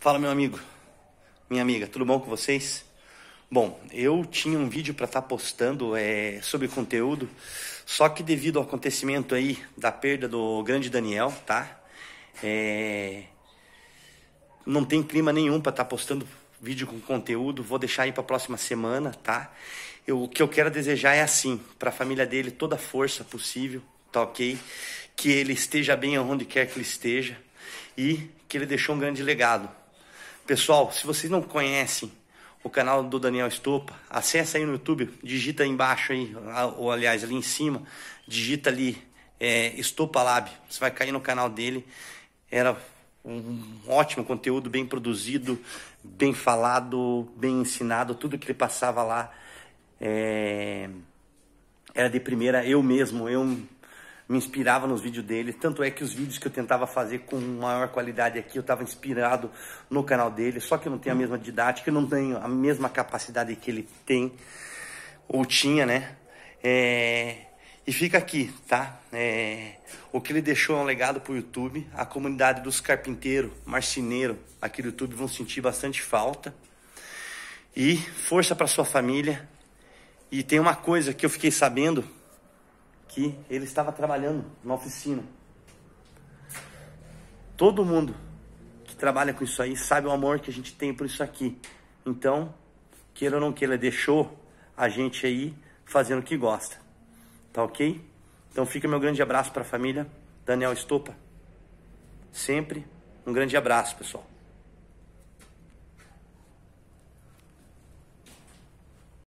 Fala, meu amigo, minha amiga, tudo bom com vocês? Bom, eu tinha um vídeo para estar tá postando é, sobre conteúdo, só que devido ao acontecimento aí da perda do grande Daniel, tá? É, não tem clima nenhum para estar tá postando vídeo com conteúdo, vou deixar aí para próxima semana, tá? Eu, o que eu quero desejar é assim, para a família dele toda a força possível, tá ok? Que ele esteja bem onde quer que ele esteja e que ele deixou um grande legado, Pessoal, se vocês não conhecem o canal do Daniel Estopa, acessa aí no YouTube, digita aí embaixo aí, ou aliás, ali em cima, digita ali é, Estopa Lab, você vai cair no canal dele. Era um ótimo conteúdo, bem produzido, bem falado, bem ensinado, tudo que ele passava lá é... era de primeira, eu mesmo, eu me inspirava nos vídeos dele. Tanto é que os vídeos que eu tentava fazer com maior qualidade aqui, eu estava inspirado no canal dele. Só que eu não tenho a mesma didática, eu não tenho a mesma capacidade que ele tem, ou tinha, né? É... E fica aqui, tá? É... O que ele deixou é um legado para o YouTube. A comunidade dos carpinteiros, marceneiros aqui do YouTube vão sentir bastante falta. E força para sua família. E tem uma coisa que eu fiquei sabendo que ele estava trabalhando numa oficina. Todo mundo que trabalha com isso aí sabe o amor que a gente tem por isso aqui. Então, queira ou não queira, deixou a gente aí fazendo o que gosta. Tá ok? Então fica meu grande abraço para a família. Daniel Estopa. Sempre um grande abraço, pessoal.